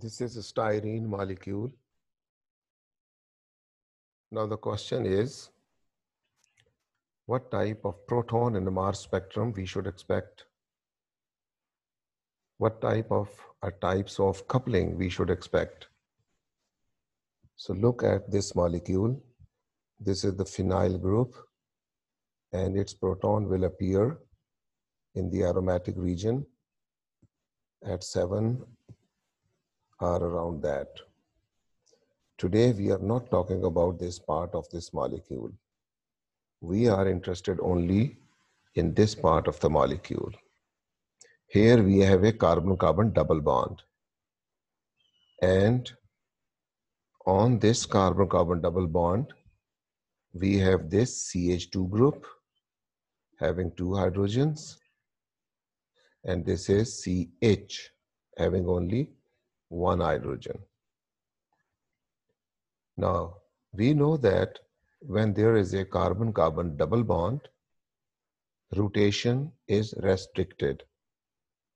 This is a styrene molecule. Now the question is, what type of proton in the Mars spectrum we should expect? What type of or uh, types of coupling we should expect? So look at this molecule. This is the phenyl group and its proton will appear in the aromatic region at 7 are around that. Today, we are not talking about this part of this molecule. We are interested only in this part of the molecule. Here we have a carbon-carbon double bond. And on this carbon-carbon double bond, we have this CH2 group having two hydrogens. And this is CH having only one hydrogen. Now, we know that when there is a carbon carbon double bond, rotation is restricted.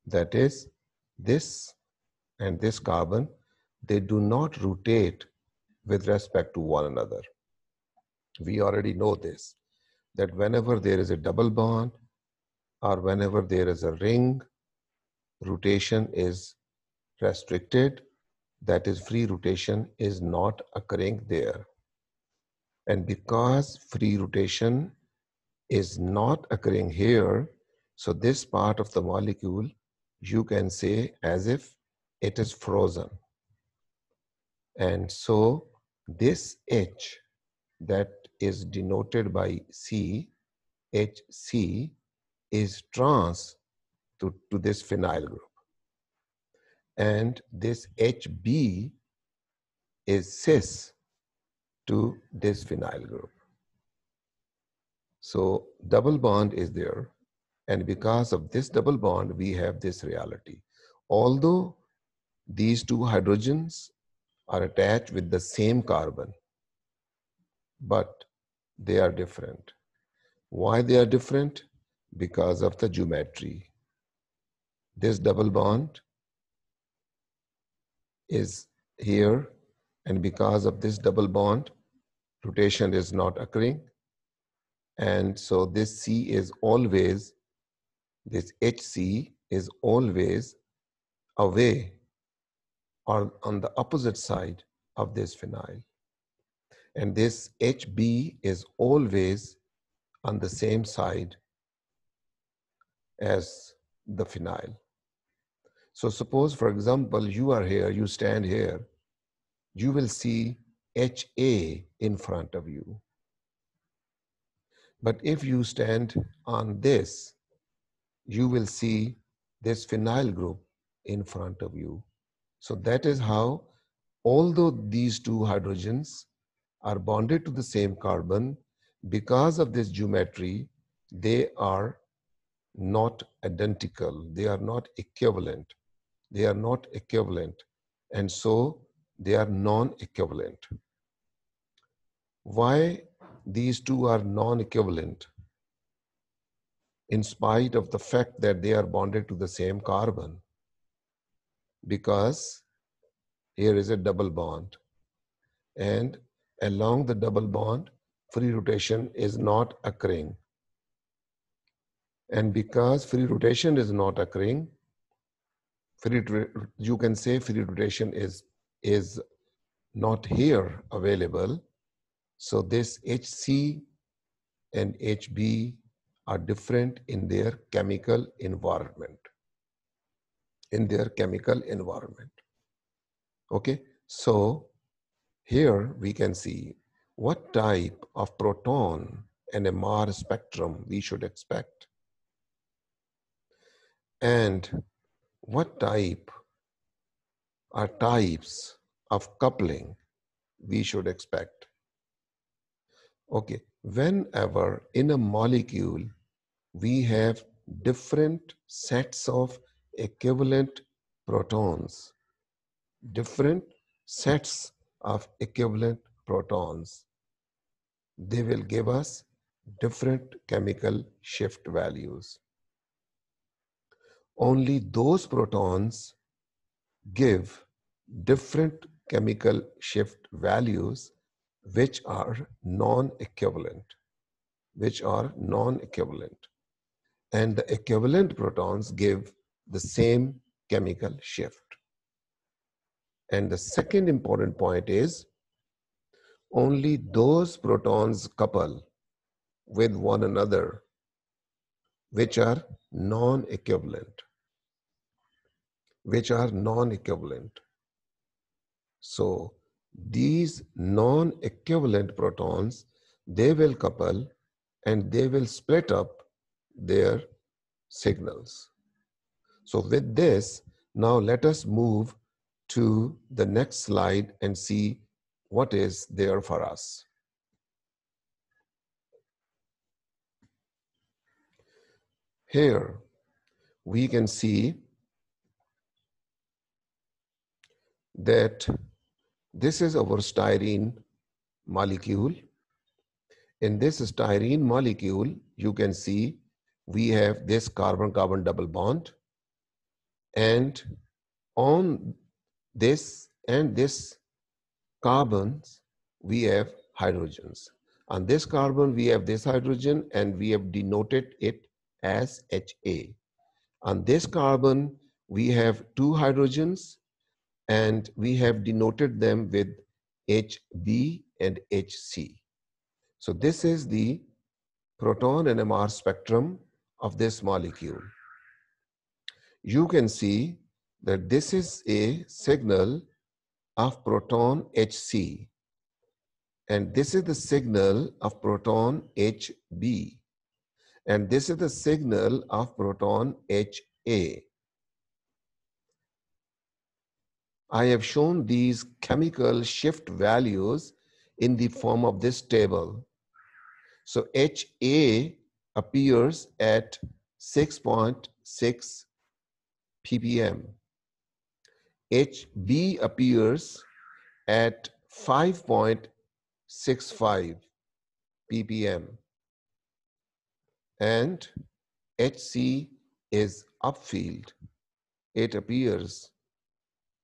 That is, this and this carbon, they do not rotate with respect to one another. We already know this that whenever there is a double bond or whenever there is a ring, rotation is restricted, that is free rotation is not occurring there. And because free rotation is not occurring here, so this part of the molecule, you can say as if it is frozen. And so this H that is denoted by C, HC, is trans to, to this phenyl group and this HB is cis to this phenyl group. So double bond is there and because of this double bond we have this reality. Although these two hydrogens are attached with the same carbon but they are different. Why they are different? Because of the geometry. This double bond is here and because of this double bond rotation is not occurring and so this C is always this HC is always away or on the opposite side of this phenyl and this HB is always on the same side as the phenyl so suppose, for example, you are here, you stand here, you will see HA in front of you. But if you stand on this, you will see this phenyl group in front of you. So that is how, although these two hydrogens are bonded to the same carbon, because of this geometry, they are not identical, they are not equivalent they are not equivalent and so they are non-equivalent. Why these two are non-equivalent in spite of the fact that they are bonded to the same carbon? Because here is a double bond and along the double bond free rotation is not occurring. And because free rotation is not occurring, free you can say free rotation is is not here available so this hc and hb are different in their chemical environment in their chemical environment okay so here we can see what type of proton and mr spectrum we should expect and what type are types of coupling we should expect? Okay, whenever in a molecule we have different sets of equivalent protons, different sets of equivalent protons, they will give us different chemical shift values only those protons give different chemical shift values which are non-equivalent which are non-equivalent and the equivalent protons give the same chemical shift and the second important point is only those protons couple with one another which are non-equivalent which are non equivalent. So these non equivalent protons, they will couple and they will split up their signals. So with this, now let us move to the next slide and see what is there for us. Here we can see that this is our styrene molecule. In this styrene molecule, you can see we have this carbon-carbon double bond. And on this and this carbons, we have hydrogens. On this carbon, we have this hydrogen and we have denoted it as HA. On this carbon, we have two hydrogens and we have denoted them with HB and HC. So this is the proton NMR spectrum of this molecule. You can see that this is a signal of proton HC and this is the signal of proton HB and this is the signal of proton HA. I have shown these chemical shift values in the form of this table. So HA appears at 6.6 .6 ppm. HB appears at 5.65 ppm. And HC is upfield. It appears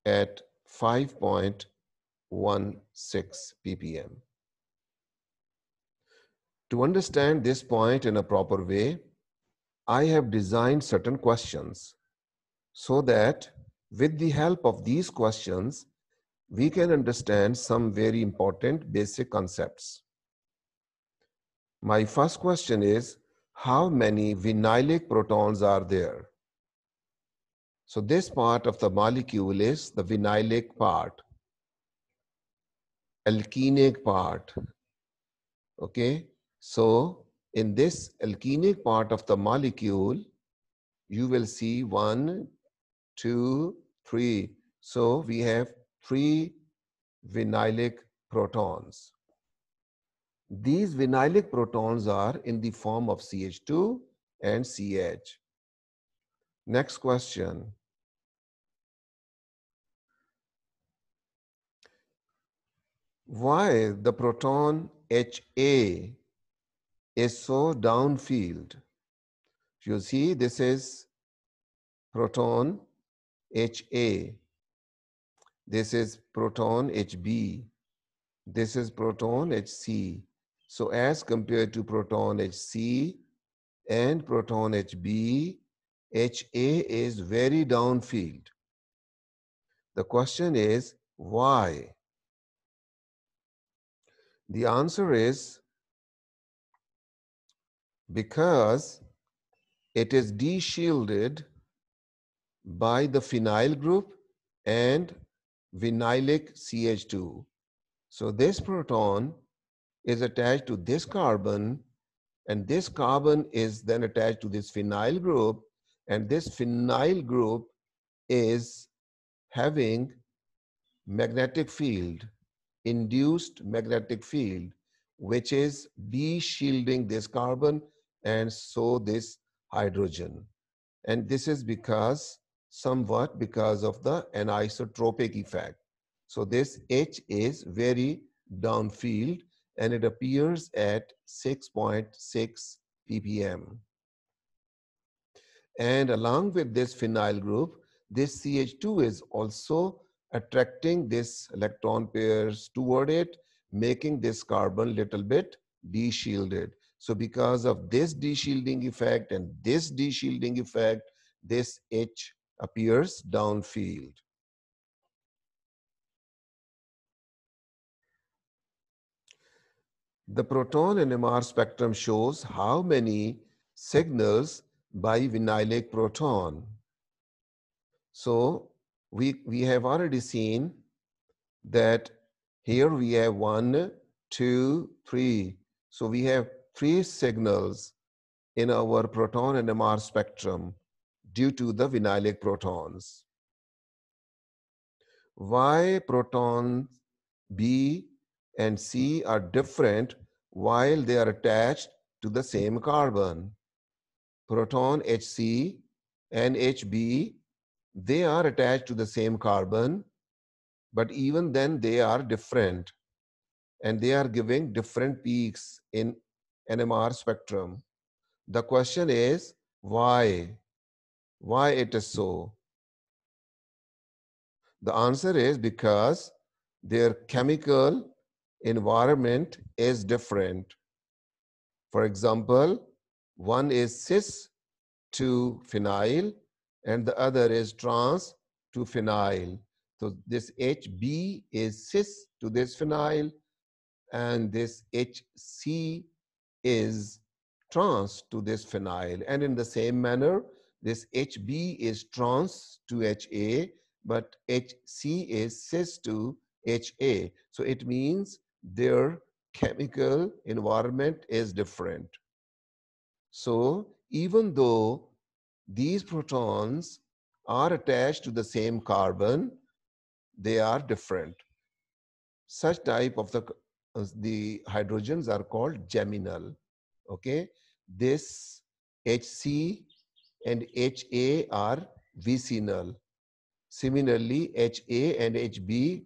at 5.16 ppm. To understand this point in a proper way, I have designed certain questions so that with the help of these questions, we can understand some very important basic concepts. My first question is, how many vinylic protons are there? So this part of the molecule is the vinylic part, alkenic part. Okay, so in this alkenic part of the molecule, you will see one, two, three. So we have three vinylic protons. These vinylic protons are in the form of CH2 and CH. Next question. why the proton HA is so downfield. You see, this is proton HA. This is proton HB. This is proton HC. So as compared to proton HC and proton HB, HA is very downfield. The question is why? The answer is because it is deshielded by the phenyl group and vinylic CH2. So this proton is attached to this carbon and this carbon is then attached to this phenyl group and this phenyl group is having magnetic field induced magnetic field, which is de-shielding this carbon and so this hydrogen. And this is because, somewhat because of the anisotropic effect. So this H is very downfield and it appears at 6.6 ppm. And along with this phenyl group, this CH2 is also attracting this electron pairs toward it, making this carbon little bit deshielded. So because of this deshielding effect and this deshielding effect, this H appears downfield. The proton NMR spectrum shows how many signals by vinylic proton. So we, we have already seen that here we have one, two, three. So we have three signals in our proton and MR spectrum due to the vinylic protons. Why protons B and C are different while they are attached to the same carbon? Proton HC and HB they are attached to the same carbon, but even then they are different and they are giving different peaks in NMR spectrum. The question is why? Why it is so? The answer is because their chemical environment is different. For example, one is cis to phenyl and the other is trans to phenyl. So this HB is cis to this phenyl and this HC is trans to this phenyl. And in the same manner, this HB is trans to HA, but HC is cis to HA. So it means their chemical environment is different. So even though these protons are attached to the same carbon, they are different. Such type of the, uh, the hydrogens are called geminal. Okay, this HC and HA are vicinal. Similarly, HA and HB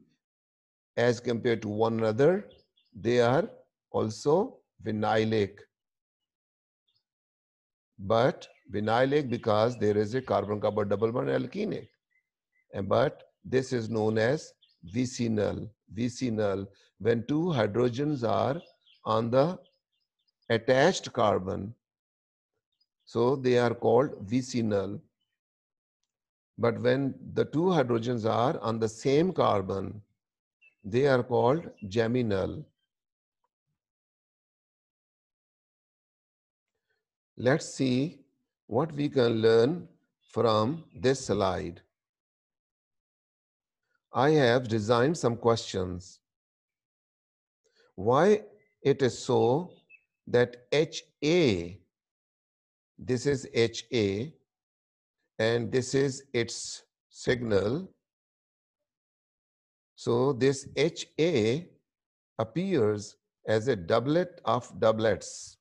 as compared to one another, they are also vinylic. But vinylic because there is a carbon carbon double bond alkene. And but this is known as vicinal. Vicinal when two hydrogens are on the attached carbon. So they are called vicinal. But when the two hydrogens are on the same carbon, they are called geminal. Let's see what we can learn from this slide. I have designed some questions. Why it is so that HA, this is HA, and this is its signal. So this HA appears as a doublet of doublets.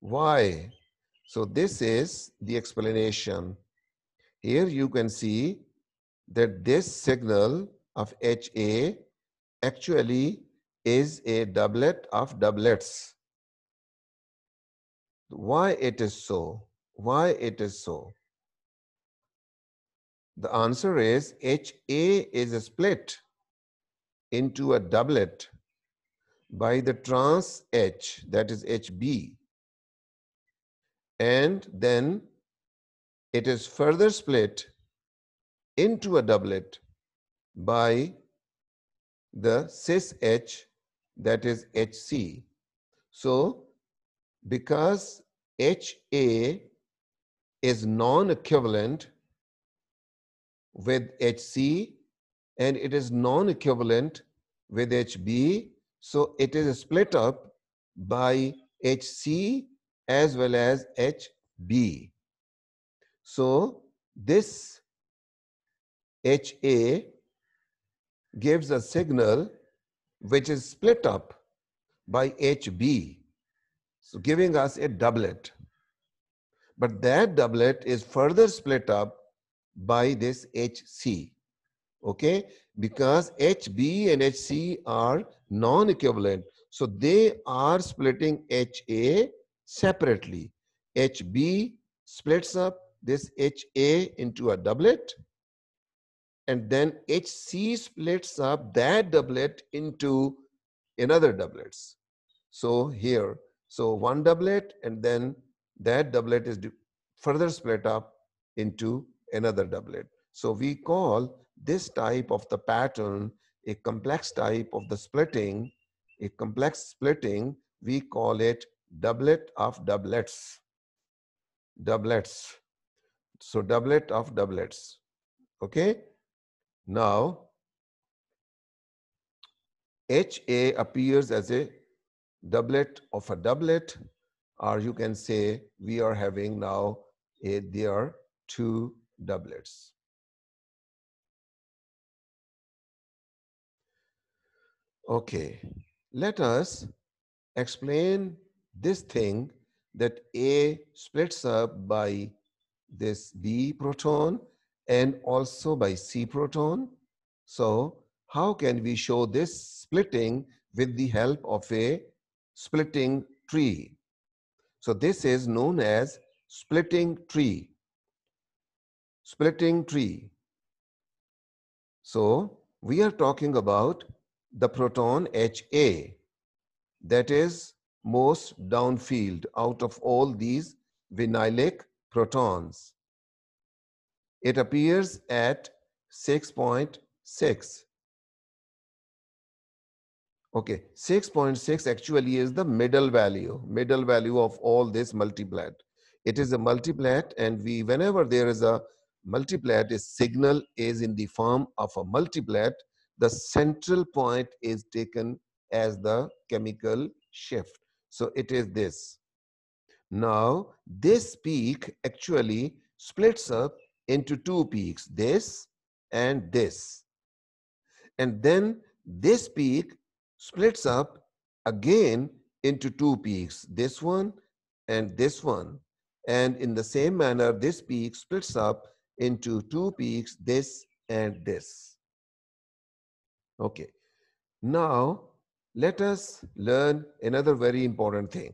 Why? So this is the explanation. Here you can see that this signal of HA actually is a doublet of doublets. Why it is so? Why it is so? The answer is HA is split into a doublet by the trans H, that is HB and then it is further split into a doublet by the cis H that is HC. So because HA is non-equivalent with HC and it is non-equivalent with HB, so it is split up by HC as well as HB. So this HA gives a signal which is split up by HB. So giving us a doublet. But that doublet is further split up by this HC. Okay, because HB and HC are non-equivalent. So they are splitting HA separately. HB splits up this HA into a doublet and then HC splits up that doublet into another doublets. So here, so one doublet and then that doublet is further split up into another doublet. So we call this type of the pattern a complex type of the splitting, a complex splitting, we call it doublet of doublets. Doublets. So doublet of doublets. Okay. Now, HA appears as a doublet of a doublet, or you can say we are having now a, there are two doublets. Okay, let us explain this thing that A splits up by this B proton and also by C proton. So how can we show this splitting with the help of a splitting tree? So this is known as splitting tree. Splitting tree. So we are talking about the proton HA that is most downfield out of all these vinylic protons. It appears at 6.6. Okay, 6.6 actually is the middle value, middle value of all this multiplet. It is a multiplet, and we, whenever there is a multiplet, a signal is in the form of a multiplet. the central point is taken as the chemical shift. So it is this. Now, this peak actually splits up into two peaks, this and this. And then this peak splits up again into two peaks, this one and this one. And in the same manner, this peak splits up into two peaks, this and this. Okay. Now, let us learn another very important thing.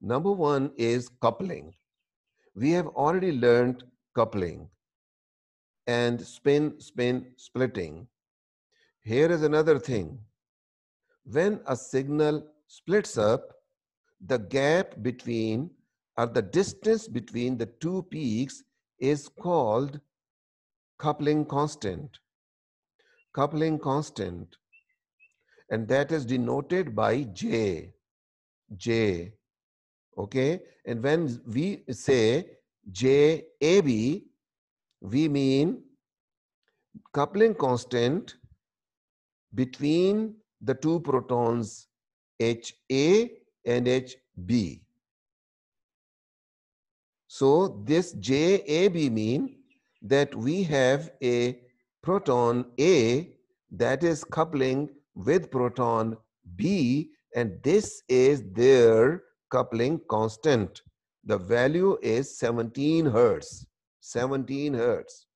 Number one is coupling. We have already learned coupling and spin, spin, splitting. Here is another thing. When a signal splits up, the gap between or the distance between the two peaks is called coupling constant. Coupling constant and that is denoted by J. J. Okay. And when we say JAB, we mean coupling constant between the two protons HA and HB. So this JAB mean that we have a proton A that is coupling with proton B and this is their coupling constant. The value is 17 hertz. 17 hertz.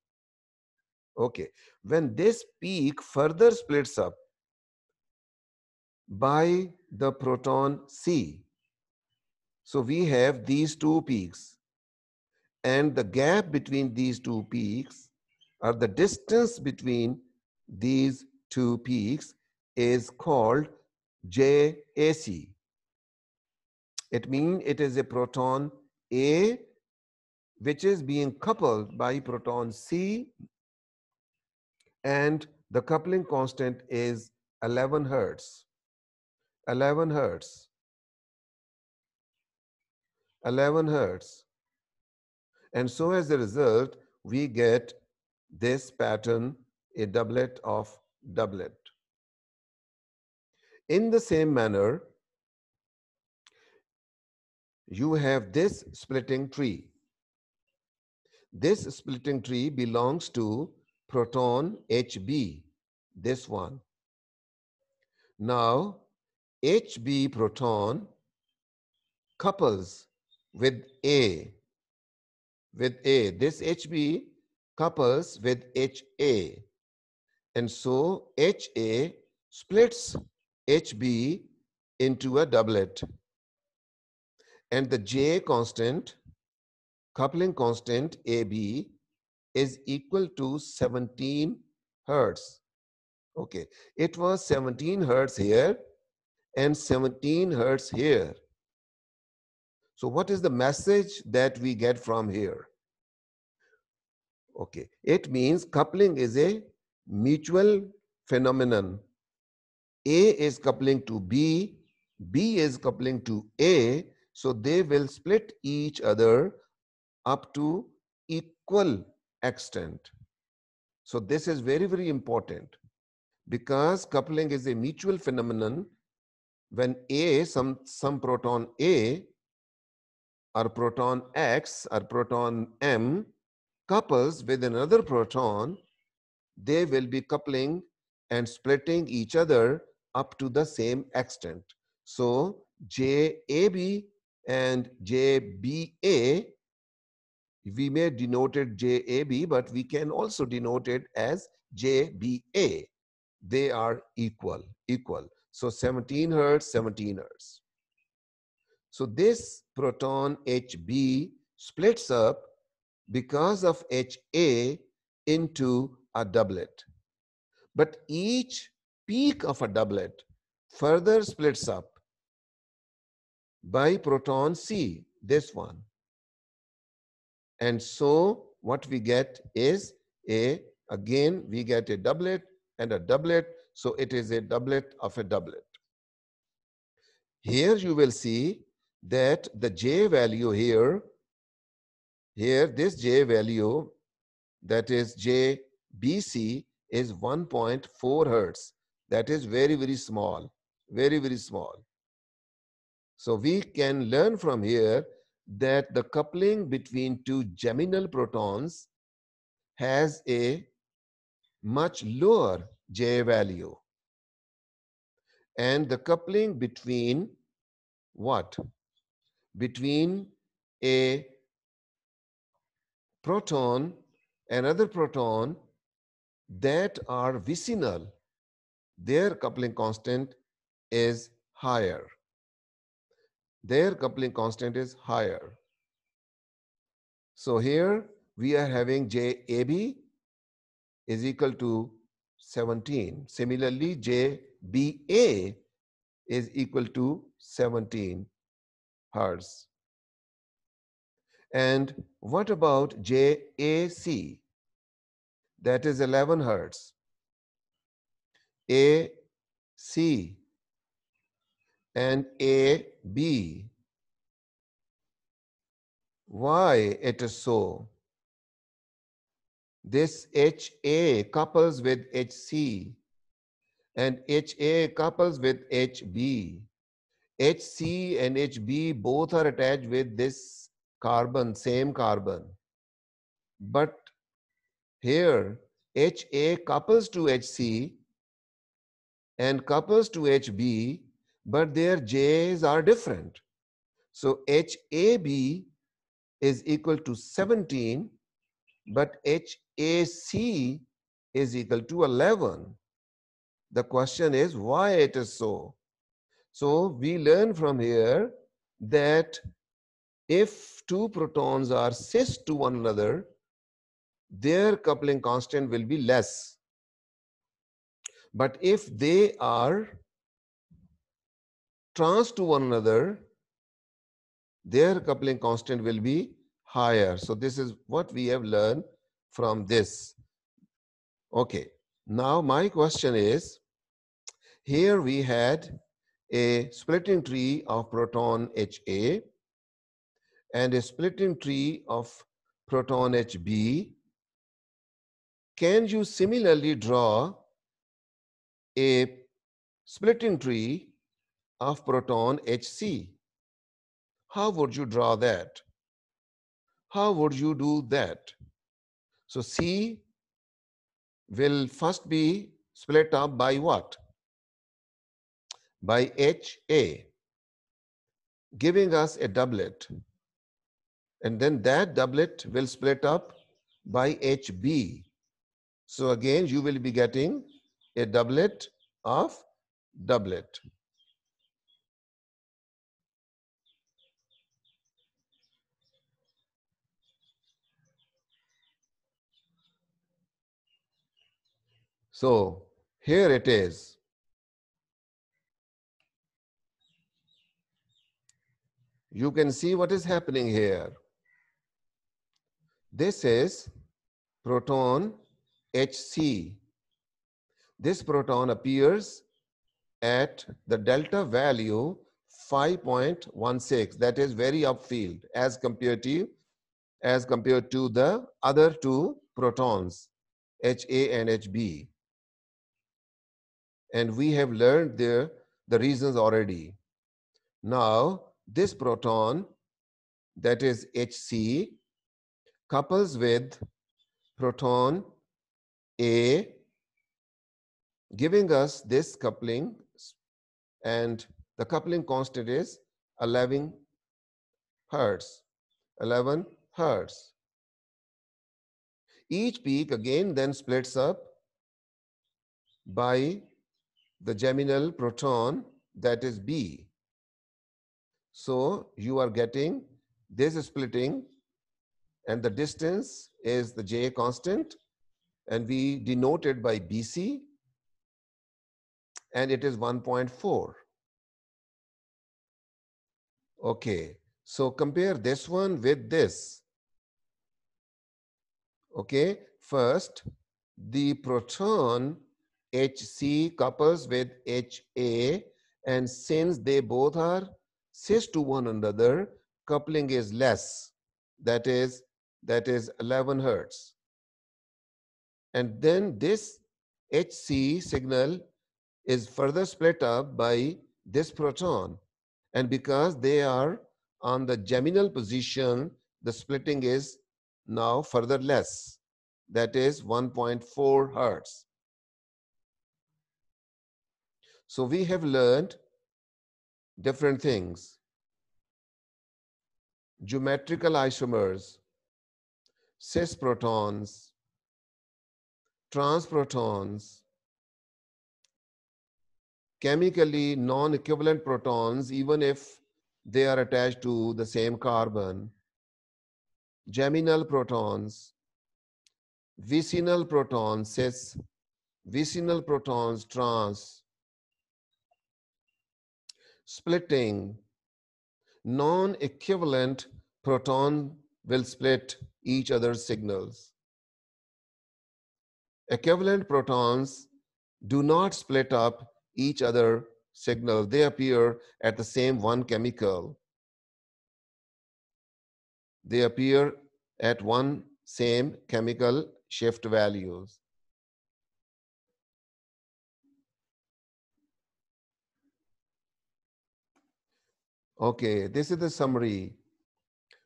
Okay. When this peak further splits up by the proton C. So we have these two peaks. And the gap between these two peaks or the distance between these two peaks is called JAC. It means it is a proton A which is being coupled by proton C and the coupling constant is 11 hertz. 11 hertz. 11 hertz. And so as a result, we get this pattern, a doublet of doublet. In the same manner, you have this splitting tree. This splitting tree belongs to proton HB, this one. Now, HB proton couples with A, with A. This HB couples with HA. And so HA splits HB into a doublet. And the J constant, coupling constant AB is equal to 17 hertz. Okay, it was 17 hertz here and 17 hertz here. So what is the message that we get from here? Okay, it means coupling is a mutual phenomenon a is coupling to B, B is coupling to A, so they will split each other up to equal extent. So this is very, very important because coupling is a mutual phenomenon when A, some, some proton A or proton X or proton M couples with another proton, they will be coupling and splitting each other up to the same extent. So JAB and JBA, we may denote it JAB, but we can also denote it as JBA. They are equal, equal. So 17 hertz, 17 hertz. So this proton HB splits up because of HA into a doublet. But each peak of a doublet further splits up by proton C, this one. And so what we get is a, again, we get a doublet and a doublet. So it is a doublet of a doublet. Here you will see that the J value here, here this J value, that is JBC, is 1.4 hertz that is very, very small, very, very small. So we can learn from here that the coupling between two geminal protons has a much lower J value. And the coupling between what? Between a proton, another proton that are vicinal their coupling constant is higher. Their coupling constant is higher. So here we are having JAB is equal to 17. Similarly, JBA is equal to 17 hertz. And what about JAC? That is 11 hertz. AC and AB. Why it is so? This HA couples with HC and HA couples with HB. HC and HB both are attached with this carbon, same carbon. But here, HA couples to HC and couples to HB, but their J's are different. So HAB is equal to 17, but HAC is equal to 11. The question is why it is so. So we learn from here that if two protons are cis to one another, their coupling constant will be less. But if they are trans to one another, their coupling constant will be higher. So this is what we have learned from this. Okay, now my question is, here we had a splitting tree of proton HA and a splitting tree of proton HB. Can you similarly draw a splitting tree of proton HC. How would you draw that? How would you do that? So C will first be split up by what? By HA, giving us a doublet. And then that doublet will split up by HB. So again, you will be getting a doublet of doublet. So here it is. You can see what is happening here. This is proton HC this proton appears at the delta value 5.16 that is very upfield as compared to as compared to the other two protons HA and HB and we have learned the the reasons already now this proton that is HC couples with proton A giving us this coupling and the coupling constant is 11 hertz 11 hertz each peak again then splits up by the geminal proton that is b so you are getting this splitting and the distance is the j constant and we denote it by bc and it is 1.4. Okay, so compare this one with this. Okay, first the proton HC couples with HA and since they both are cis to one another, coupling is less. That is, that is 11 hertz. And then this HC signal is further split up by this proton. And because they are on the geminal position, the splitting is now further less. That is 1.4 hertz. So we have learned different things. Geometrical isomers, cis protons, trans protons, chemically non-equivalent protons even if they are attached to the same carbon, geminal protons, vicinal protons, cis, vicinal protons, trans, splitting, non-equivalent proton will split each other's signals. Equivalent protons do not split up each other signal. They appear at the same one chemical. They appear at one same chemical shift values. Okay, this is the summary.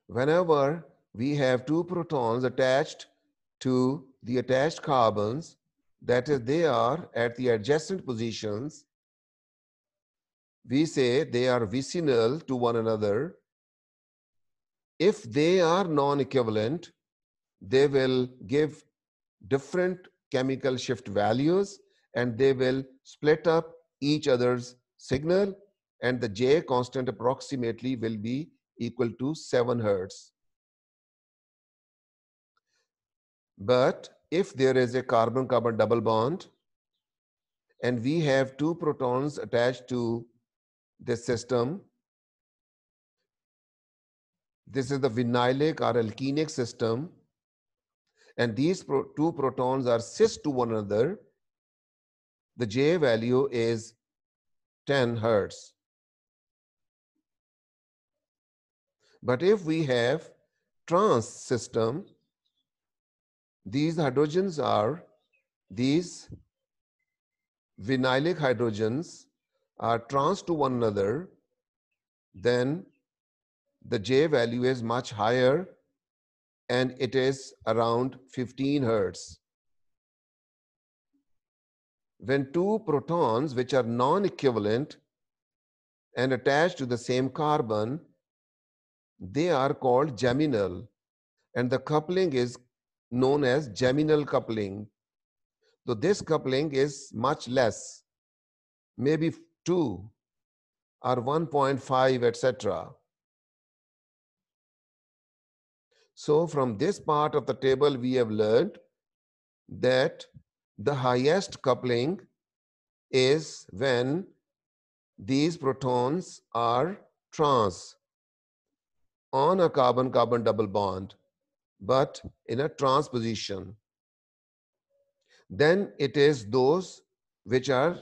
Whenever we have two protons attached to the attached carbons, that is they are at the adjacent positions we say they are vicinal to one another if they are non-equivalent they will give different chemical shift values and they will split up each other's signal and the J constant approximately will be equal to 7 hertz. But if there is a carbon-carbon double bond and we have two protons attached to this system, this is the vinylic or alkenic system, and these pro two protons are cis to one another, the J value is 10 hertz. But if we have trans system, these hydrogens are, these vinylic hydrogens are trans to one another, then the J value is much higher and it is around 15 hertz. When two protons, which are non-equivalent and attached to the same carbon, they are called geminal and the coupling is known as geminal coupling. So this coupling is much less, maybe 2 or 1.5, etc. So from this part of the table, we have learned that the highest coupling is when these protons are trans on a carbon-carbon double bond but in a transposition. Then it is those which are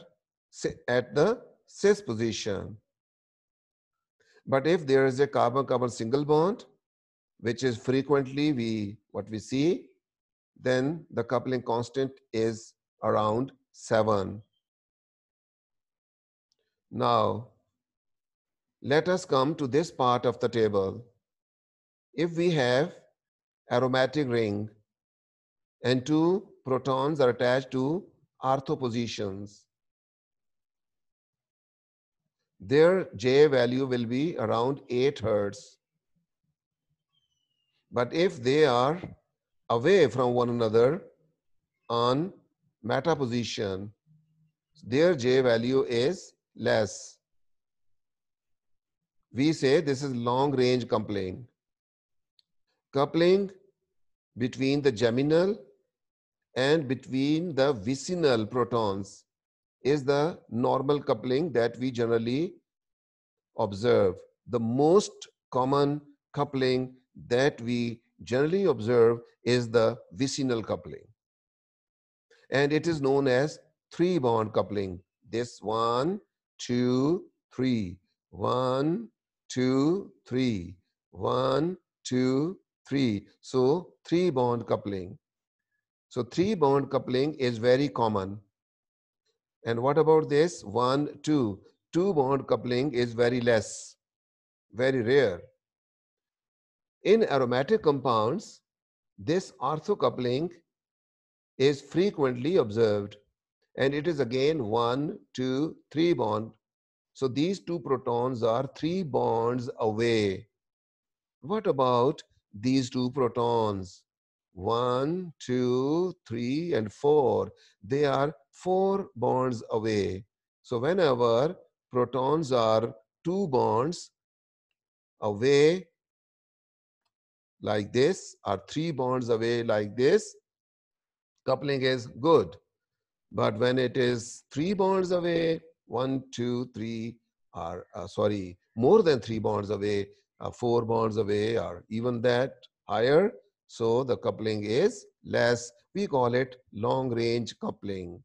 at the cis position. But if there is a carbon-carbon single bond, which is frequently we what we see, then the coupling constant is around 7. Now, let us come to this part of the table. If we have aromatic ring and two protons are attached to ortho positions. Their J value will be around 8 hertz. But if they are away from one another on meta position, their J value is less. We say this is long range coupling. Coupling between the geminal and between the vicinal protons is the normal coupling that we generally observe. The most common coupling that we generally observe is the vicinal coupling. And it is known as three bond coupling. This one, two, three. One, two, three. One, two, 3. So three bond coupling. So three bond coupling is very common. And what about this? One, two. Two bond coupling is very less, very rare. In aromatic compounds, this ortho coupling is frequently observed. And it is again one, two, three bond. So these two protons are three bonds away. What about these two protons. One, two, three, and four. They are four bonds away. So whenever protons are two bonds away like this or three bonds away like this, coupling is good. But when it is three bonds away, one, two, three, or uh, sorry, more than three bonds away, uh, 4 bonds away, or Even that higher, so the coupling is less. We call it long range coupling.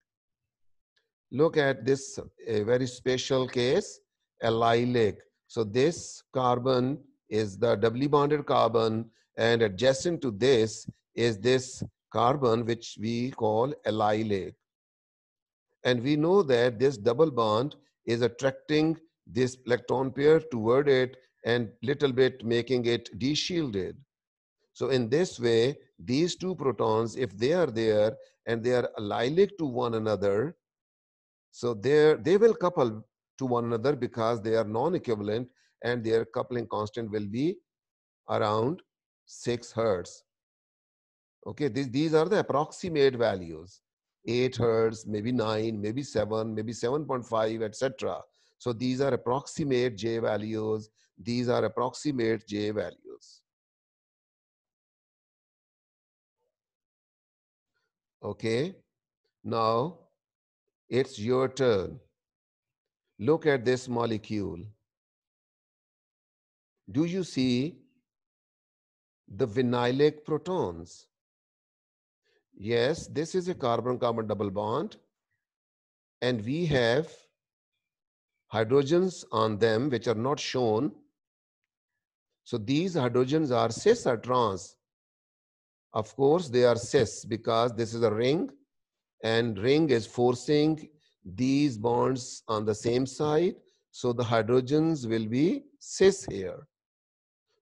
Look at this a very special case, allylic. So this carbon is the doubly bonded carbon and adjacent to this is this carbon which we call allylic. And we know that this double bond is attracting this electron pair toward it and little bit making it deshielded. So in this way, these two protons, if they are there and they are allylic to one another, so they will couple to one another because they are non-equivalent and their coupling constant will be around 6 hertz. Okay, these, these are the approximate values. 8 hertz, maybe 9, maybe 7, maybe 7.5, etc. So these are approximate J values these are approximate J values. Okay, now it's your turn. Look at this molecule. Do you see the vinylic protons? Yes, this is a carbon-carbon double bond. And we have hydrogens on them, which are not shown so these hydrogens are cis or trans? Of course, they are cis because this is a ring and ring is forcing these bonds on the same side. So the hydrogens will be cis here.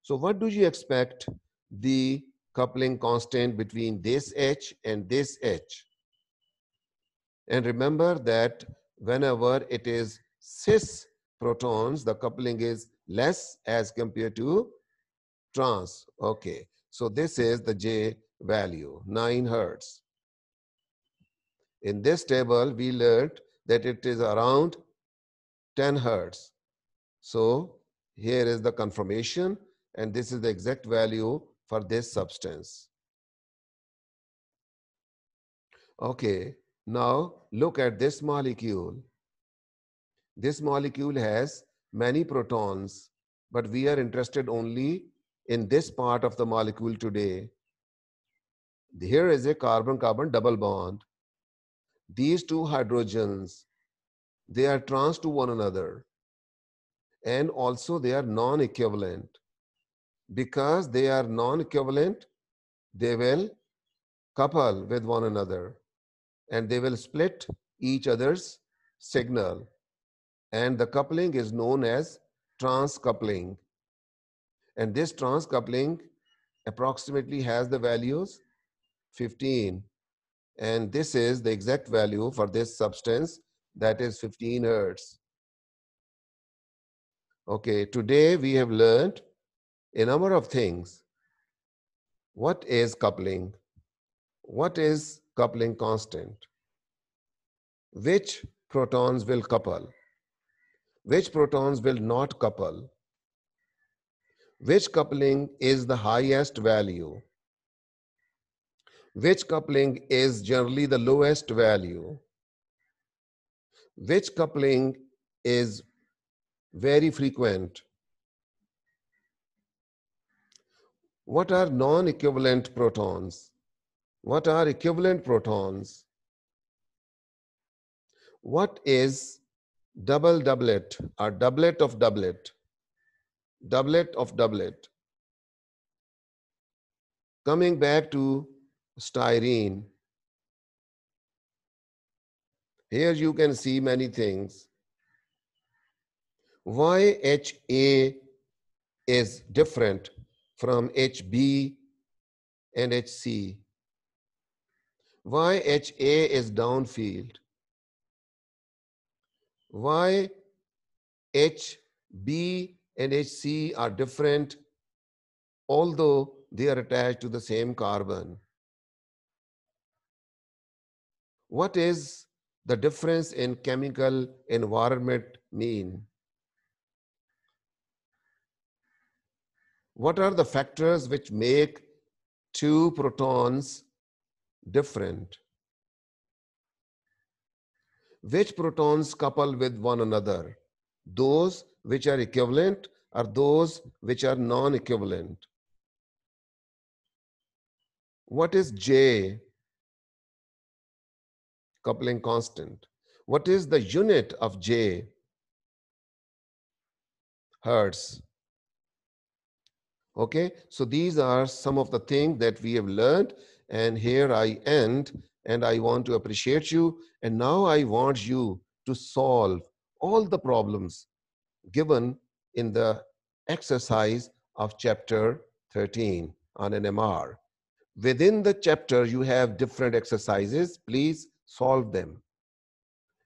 So what do you expect the coupling constant between this H and this H? And remember that whenever it is cis protons, the coupling is less as compared to trans. Okay, so this is the J value, 9 hertz. In this table, we learned that it is around 10 hertz. So here is the confirmation and this is the exact value for this substance. Okay, now look at this molecule. This molecule has many protons, but we are interested only in this part of the molecule today. Here is a carbon-carbon double bond. These two hydrogens, they are trans to one another. And also they are non-equivalent. Because they are non-equivalent, they will couple with one another and they will split each other's signal and the coupling is known as transcoupling. And this transcoupling approximately has the values 15. And this is the exact value for this substance that is 15 hertz. Okay, today we have learned a number of things. What is coupling? What is coupling constant? Which protons will couple? which protons will not couple, which coupling is the highest value, which coupling is generally the lowest value, which coupling is very frequent, what are non-equivalent protons, what are equivalent protons, what is double doublet or doublet of doublet, doublet of doublet. Coming back to styrene, here you can see many things. Why HA is different from HB and HC? Why HA is downfield? why HB and HC are different, although they are attached to the same carbon. What is the difference in chemical environment mean? What are the factors which make two protons different? which protons couple with one another? Those which are equivalent are those which are non-equivalent? What is J? Coupling constant. What is the unit of J? Hertz. Okay, so these are some of the things that we have learned and here I end and I want to appreciate you. And now I want you to solve all the problems given in the exercise of chapter 13 on an Within the chapter, you have different exercises. Please solve them.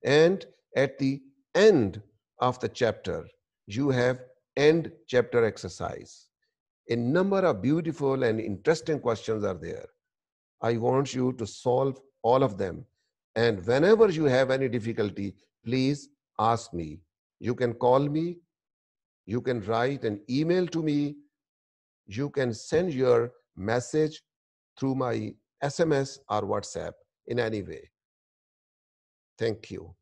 And at the end of the chapter, you have end chapter exercise. A number of beautiful and interesting questions are there. I want you to solve all of them. And whenever you have any difficulty, please ask me. You can call me, you can write an email to me, you can send your message through my SMS or WhatsApp in any way. Thank you.